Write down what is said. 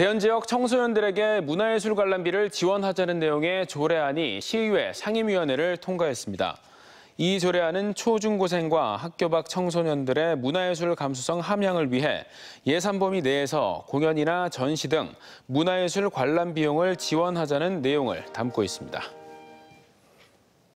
대연 지역 청소년들에게 문화예술 관람비를 지원하자는 내용의 조례안이 시의회 상임위원회를 통과했습니다. 이 조례안은 초중고생과 학교 밖 청소년들의 문화예술 감수성 함양을 위해 예산 범위 내에서 공연이나 전시 등 문화예술 관람 비용을 지원하자는 내용을 담고 있습니다.